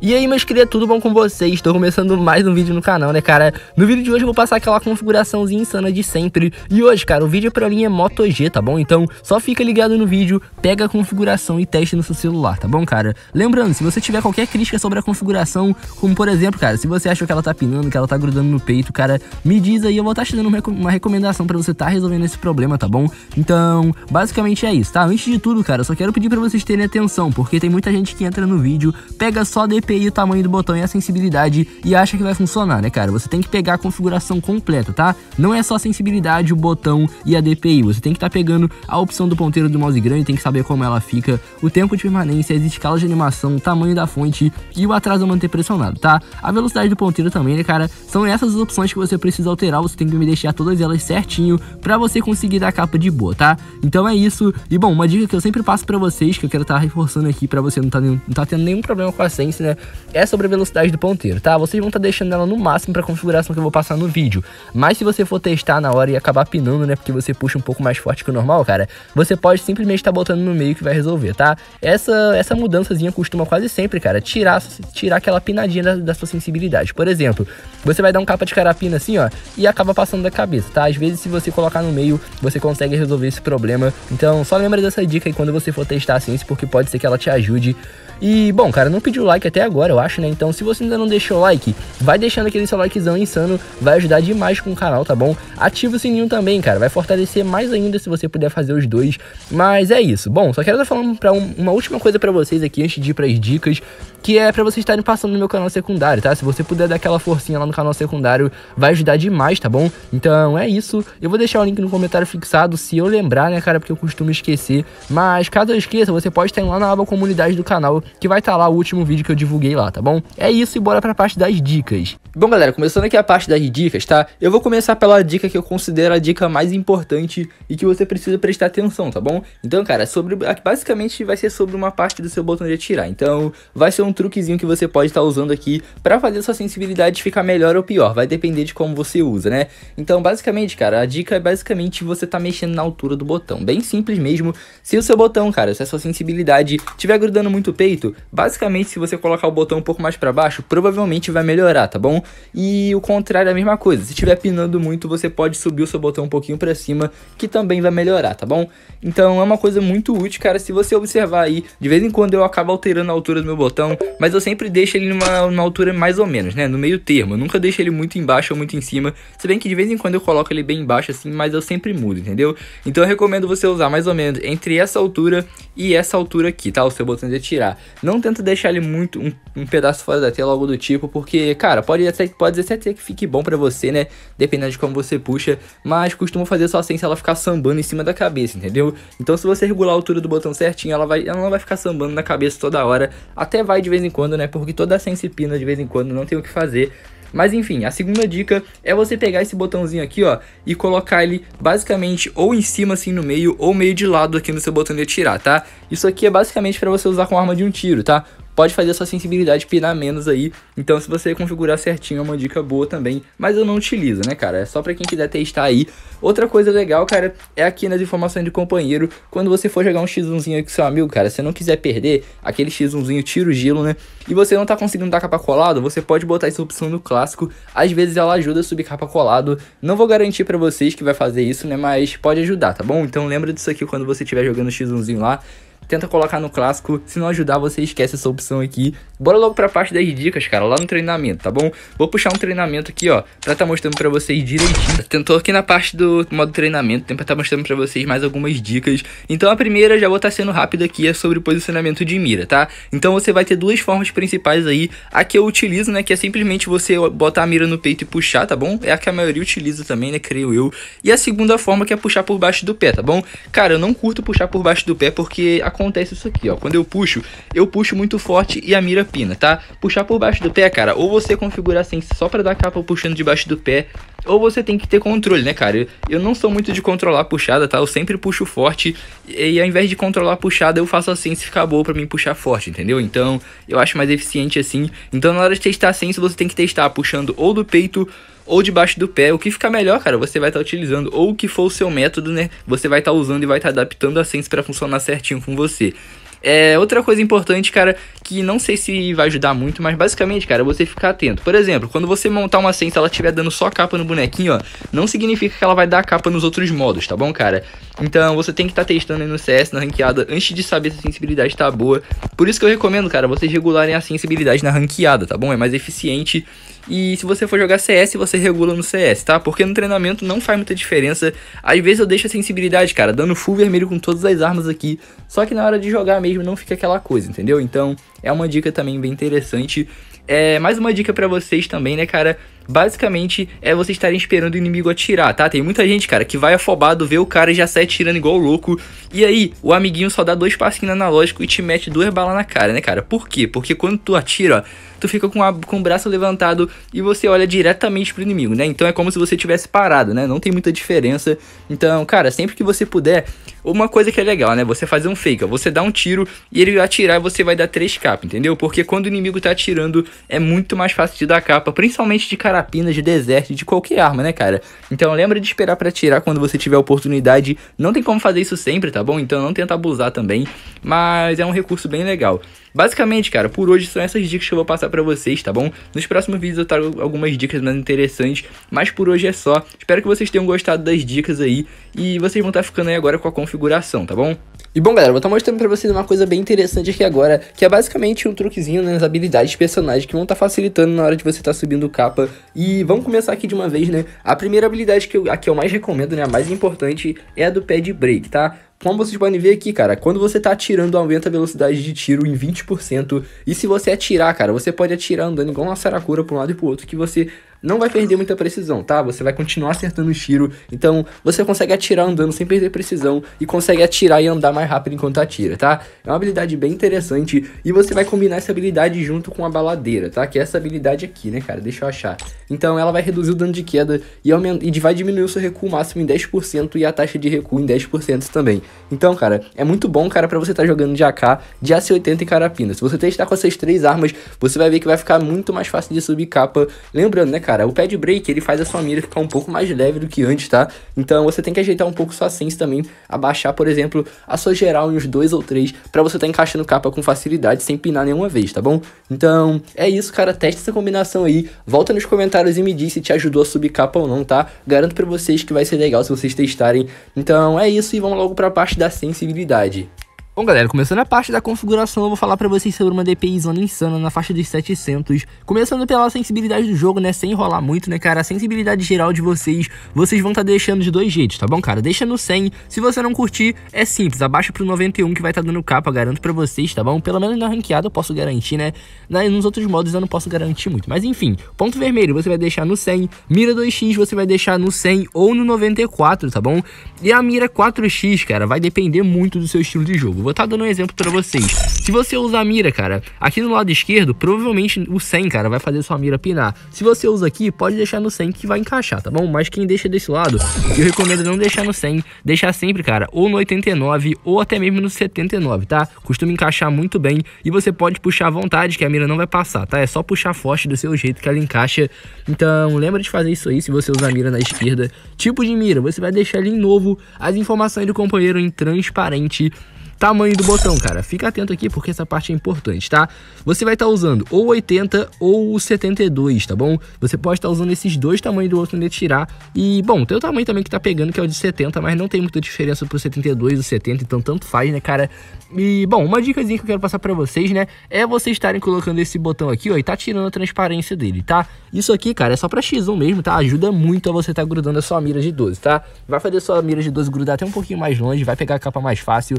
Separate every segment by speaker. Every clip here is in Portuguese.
Speaker 1: E aí meus queridos, é tudo bom com vocês? Estou começando mais um vídeo no canal, né cara? No vídeo de hoje eu vou passar aquela configuraçãozinha insana de sempre E hoje, cara, o vídeo é pra mim é Moto G, tá bom? Então só fica ligado no vídeo, pega a configuração e teste no seu celular, tá bom cara? Lembrando, se você tiver qualquer crítica sobre a configuração Como por exemplo, cara, se você achou que ela tá pinando, que ela tá grudando no peito, cara Me diz aí, eu vou estar tá te dando uma recomendação pra você estar tá resolvendo esse problema, tá bom? Então, basicamente é isso, tá? Antes de tudo, cara, eu só quero pedir pra vocês terem atenção Porque tem muita gente que entra no vídeo, pega só depois API, o tamanho do botão e a sensibilidade e acha que vai funcionar, né, cara? Você tem que pegar a configuração completa, tá? Não é só a sensibilidade, o botão e a DPI. Você tem que estar tá pegando a opção do ponteiro do mouse grande, tem que saber como ela fica, o tempo de permanência, as escalas de animação, o tamanho da fonte e o atraso manter pressionado, tá? A velocidade do ponteiro também, né, cara? São essas as opções que você precisa alterar, você tem que me deixar todas elas certinho para você conseguir dar capa de boa, tá? Então é isso. E bom, uma dica que eu sempre passo para vocês, que eu quero estar tá reforçando aqui para você não tá, não tá tendo nenhum problema com a Sense, né? é sobre a velocidade do ponteiro, tá? Vocês vão estar tá deixando ela no máximo para a configuração que eu vou passar no vídeo. Mas se você for testar na hora e acabar pinando, né, porque você puxa um pouco mais forte que o normal, cara, você pode simplesmente estar tá botando no meio que vai resolver, tá? Essa, essa mudançazinha costuma quase sempre, cara, tirar, tirar aquela pinadinha da, da sua sensibilidade. Por exemplo, você vai dar um capa de carapina assim, ó, e acaba passando da cabeça, tá? Às vezes, se você colocar no meio, você consegue resolver esse problema. Então, só lembra dessa dica aí quando você for testar a ciência, porque pode ser que ela te ajude e, bom, cara, não pediu like até agora, eu acho, né? Então, se você ainda não deixou o like, vai deixando aquele seu likezão insano, vai ajudar demais com o canal, tá bom? Ativa o sininho também, cara, vai fortalecer mais ainda se você puder fazer os dois. Mas é isso. Bom, só quero estar falando pra um, uma última coisa para vocês aqui antes de ir pras dicas, que é para vocês estarem passando no meu canal secundário, tá? Se você puder dar aquela forcinha lá no canal secundário, vai ajudar demais, tá bom? Então, é isso. Eu vou deixar o link no comentário fixado, se eu lembrar, né, cara, porque eu costumo esquecer. Mas caso eu esqueça, você pode estar lá na aba comunidade do canal que vai estar tá lá o último vídeo que eu divulguei lá, tá bom? É isso e bora pra parte das dicas. Bom, galera, começando aqui a parte das dicas, tá? Eu vou começar pela dica que eu considero a dica mais importante e que você precisa prestar atenção, tá bom? Então, cara, sobre basicamente vai ser sobre uma parte do seu botão de atirar. Então, vai ser um truquezinho que você pode estar tá usando aqui para fazer sua sensibilidade ficar melhor ou pior, vai depender de como você usa, né? Então, basicamente, cara, a dica é basicamente você tá mexendo na altura do botão, bem simples mesmo. Se o seu botão, cara, se a sua sensibilidade estiver grudando muito o peito, basicamente se você colocar o botão um pouco mais para baixo, provavelmente vai melhorar, tá bom? E o contrário é a mesma coisa, se estiver pinando muito, você pode subir o seu botão um pouquinho para cima, que também vai melhorar, tá bom? Então é uma coisa muito útil, cara, se você observar aí, de vez em quando eu acabo alterando a altura do meu botão, mas eu sempre deixo ele numa, numa altura mais ou menos, né, no meio termo, eu nunca deixo ele muito embaixo ou muito em cima, se bem que de vez em quando eu coloco ele bem embaixo assim, mas eu sempre mudo, entendeu? Então eu recomendo você usar mais ou menos entre essa altura e essa altura aqui, tá? O seu botão de atirar. Não tenta deixar ele muito um, um pedaço fora da tela, algo do tipo, porque, cara, pode até, pode até ser que fique bom para você, né? Dependendo de como você puxa, mas costuma fazer sua sem ela ficar sambando em cima da cabeça, entendeu? Então se você regular a altura do botão certinho, ela, vai, ela não vai ficar sambando na cabeça toda hora. Até vai de vez em quando, né? Porque toda a sense pina de vez em quando, não tem o que fazer. Mas enfim, a segunda dica é você pegar esse botãozinho aqui, ó, e colocar ele basicamente ou em cima assim no meio ou meio de lado aqui no seu botão de atirar, tá? Isso aqui é basicamente para você usar com arma de um tiro, tá? pode fazer a sua sensibilidade pinar menos aí. Então, se você configurar certinho, é uma dica boa também. Mas eu não utilizo, né, cara? É só para quem quiser testar aí. Outra coisa legal, cara, é aqui nas informações de companheiro. Quando você for jogar um X1zinho com seu amigo, cara, se você não quiser perder aquele X1zinho, tira o gelo, né? E você não tá conseguindo dar capa colado, você pode botar essa opção no clássico. Às vezes ela ajuda a subir capa colado. Não vou garantir para vocês que vai fazer isso, né? Mas pode ajudar, tá bom? Então lembra disso aqui quando você estiver jogando X1zinho lá tenta colocar no clássico. Se não ajudar, você esquece essa opção aqui. Bora logo pra parte das dicas, cara, lá no treinamento, tá bom? Vou puxar um treinamento aqui, ó, pra tá mostrando pra vocês direitinho. Tentou aqui na parte do modo treinamento, tem pra tá mostrando pra vocês mais algumas dicas. Então a primeira, já vou estar tá sendo rápida aqui, é sobre posicionamento de mira, tá? Então você vai ter duas formas principais aí. A que eu utilizo, né, que é simplesmente você botar a mira no peito e puxar, tá bom? É a que a maioria utiliza também, né, creio eu. E a segunda forma que é puxar por baixo do pé, tá bom? Cara, eu não curto puxar por baixo do pé porque a acontece isso aqui, ó. Quando eu puxo, eu puxo muito forte e a mira pina, tá? Puxar por baixo do pé, cara, ou você configurar assim só pra dar capa puxando debaixo do pé, ou você tem que ter controle, né, cara? Eu, eu não sou muito de controlar a puxada, tá? Eu sempre puxo forte e, e ao invés de controlar a puxada, eu faço assim se ficar boa pra mim puxar forte, entendeu? Então, eu acho mais eficiente assim. Então, na hora de testar a senso, você tem que testar puxando ou do peito ou debaixo do pé, o que ficar melhor, cara, você vai estar tá utilizando. Ou o que for o seu método, né? Você vai estar tá usando e vai estar tá adaptando a Sense para funcionar certinho com você. É, outra coisa importante, cara, que não sei se vai ajudar muito, mas basicamente, cara, você ficar atento. Por exemplo, quando você montar uma sense, ela estiver dando só capa no bonequinho, ó, não significa que ela vai dar capa nos outros modos, tá bom, cara? Então, você tem que estar tá testando aí no CS, na ranqueada, antes de saber se a sensibilidade tá boa. Por isso que eu recomendo, cara, vocês regularem a sensibilidade na ranqueada, tá bom? É mais eficiente e se você for jogar CS, você regula no CS, tá? Porque no treinamento não faz muita diferença. Às vezes eu deixo a sensibilidade, cara, dando full vermelho com todas as armas aqui. Só que na hora de jogar mesmo não fica aquela coisa, entendeu? Então é uma dica também bem interessante. É mais uma dica para vocês também, né, cara? basicamente é você estarem esperando o inimigo atirar, tá? Tem muita gente, cara, que vai afobado, vê o cara e já sai atirando igual louco. E aí, o amiguinho só dá dois passinhos analógicos e te mete duas balas na cara, né, cara? Por quê? Porque quando tu atira, tu fica com, a, com o braço levantado e você olha diretamente pro inimigo, né? Então é como se você tivesse parado, né? Não tem muita diferença. Então, cara, sempre que você puder, uma coisa que é legal, né? Você fazer um fake, Você dá um tiro e ele atirar e você vai dar três capas, entendeu? Porque quando o inimigo tá atirando, é muito mais fácil de dar capa, principalmente de cara carapinas de deserto de qualquer arma, né, cara? Então lembra de esperar para tirar quando você tiver oportunidade. Não tem como fazer isso sempre, tá bom? Então não tenta abusar também, mas é um recurso bem legal. Basicamente, cara, por hoje são essas dicas que eu vou passar para vocês, tá bom? Nos próximos vídeos eu trago algumas dicas mais interessantes, mas por hoje é só. Espero que vocês tenham gostado das dicas aí e vocês vão estar tá ficando aí agora com a configuração, tá bom? E bom, galera, vou estar tá mostrando pra vocês uma coisa bem interessante aqui agora, que é basicamente um truquezinho né, nas habilidades personagens que vão estar tá facilitando na hora de você estar subindo capa. E vamos começar aqui de uma vez, né? A primeira habilidade que eu, a que eu mais recomendo, né, a mais importante, é a do Pad Break, tá? Como vocês podem ver aqui, cara, quando você tá atirando, aumenta a velocidade de tiro em 20%. E se você atirar, cara, você pode atirar andando igual uma saracura pra um lado e pro outro, que você não vai perder muita precisão, tá? Você vai continuar acertando o tiro, então você consegue atirar andando sem perder precisão e consegue atirar e andar mais rápido enquanto atira, tá? É uma habilidade bem interessante e você vai combinar essa habilidade junto com a baladeira, tá? Que é essa habilidade aqui, né, cara? Deixa eu achar. Então ela vai reduzir o dano de queda e, e vai diminuir o seu recuo máximo em 10% e a taxa de recuo em 10% também. Então, cara, é muito bom, cara, para você estar tá jogando de AK, de AC-80 e carapina. Se você testar com essas três armas, você vai ver que vai ficar muito mais fácil de subir capa. Lembrando, né, cara, o pad break, ele faz a sua mira ficar um pouco mais leve do que antes, tá? Então você tem que ajeitar um pouco sua sense também, abaixar, por exemplo, a sua geral em uns dois ou três, para você tá encaixando capa com facilidade, sem pinar nenhuma vez, tá bom? Então, é isso, cara, teste essa combinação aí, volta nos comentários e me diz se te ajudou a subir capa ou não, tá? Garanto para vocês que vai ser legal se vocês testarem. Então, é isso e vamos logo para a parte da sensibilidade. Bom galera, começando a parte da configuração, eu vou falar para vocês sobre uma DPI zona insana na faixa dos 700, começando pela sensibilidade do jogo, né, sem enrolar muito, né, cara, a sensibilidade geral de vocês, vocês vão estar tá deixando de dois jeitos, tá bom, cara? Deixa no 100, se você não curtir, é simples, abaixa pro 91 que vai estar tá dando capa, garanto para vocês, tá bom? Pelo menos na ranqueada eu posso garantir, né, nos outros modos eu não posso garantir muito, mas enfim, ponto vermelho você vai deixar no 100, mira 2x você vai deixar no 100 ou no 94, tá bom? E a mira 4x, cara, vai depender muito do seu estilo de jogo, vou estar tá dando um exemplo para vocês. Se você usar a mira, cara, aqui no lado esquerdo, provavelmente o 100, cara, vai fazer sua mira pinar. Se você usa aqui, pode deixar no 100 que vai encaixar, tá bom? Mas quem deixa desse lado, eu recomendo não deixar no 100, deixar sempre, cara, ou no 89 ou até mesmo no 79, tá? Costuma encaixar muito bem e você pode puxar à vontade que a mira não vai passar, tá? É só puxar forte do seu jeito que ela encaixa. Então, lembra de fazer isso aí se você usar a mira na esquerda. Tipo de mira, você vai deixar ali em novo, as informações do companheiro em transparente tamanho do botão, cara. Fica atento aqui porque essa parte é importante, tá? Você vai estar tá usando ou 80 ou 72, tá bom? Você pode estar tá usando esses dois tamanhos do outro tirar. E, bom, tem o tamanho também que tá pegando, que é o de 70, mas não tem muita diferença pro 72 e 70, então tanto faz, né, cara? E, bom, uma dicasinha que eu quero passar pra vocês, né, é vocês estarem colocando esse botão aqui, ó, e tá tirando a transparência dele, tá? Isso aqui, cara, é só pra X1 mesmo, tá? Ajuda muito a você tá grudando a sua mira de 12, tá? Vai fazer sua mira de 12 grudar até um pouquinho mais longe, vai pegar a capa mais fácil.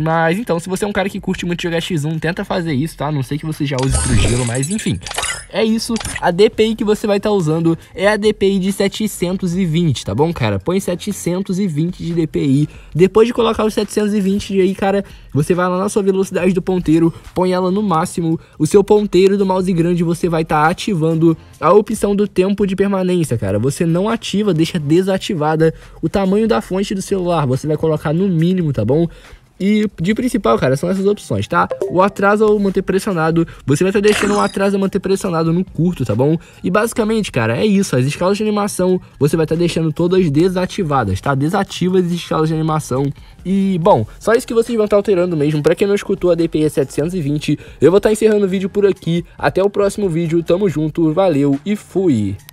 Speaker 1: Mas então, se você é um cara que curte muito jogar X1, tenta fazer isso, tá? Não sei que você já use pro gelo, mas enfim. É isso, a DPI que você vai estar tá usando é a DPI de 720, tá bom, cara? Põe 720 de DPI. Depois de colocar os 720 aí, cara, você vai lá na sua velocidade do ponteiro, põe ela no máximo. O seu ponteiro do mouse grande você vai estar tá ativando a opção do tempo de permanência, cara. Você não ativa, deixa desativada o tamanho da fonte do celular. Você vai colocar no mínimo, tá bom? E de principal, cara, são essas opções, tá? O atraso ou manter pressionado, você vai estar tá deixando o atraso ao manter pressionado no curto, tá bom? E basicamente, cara, é isso. As escalas de animação, você vai estar tá deixando todas desativadas, tá? Desativa as escalas de animação. E, bom, só isso que vocês vão estar tá alterando mesmo. Pra quem não escutou a DPE 720, eu vou estar tá encerrando o vídeo por aqui. Até o próximo vídeo, tamo junto, valeu e fui!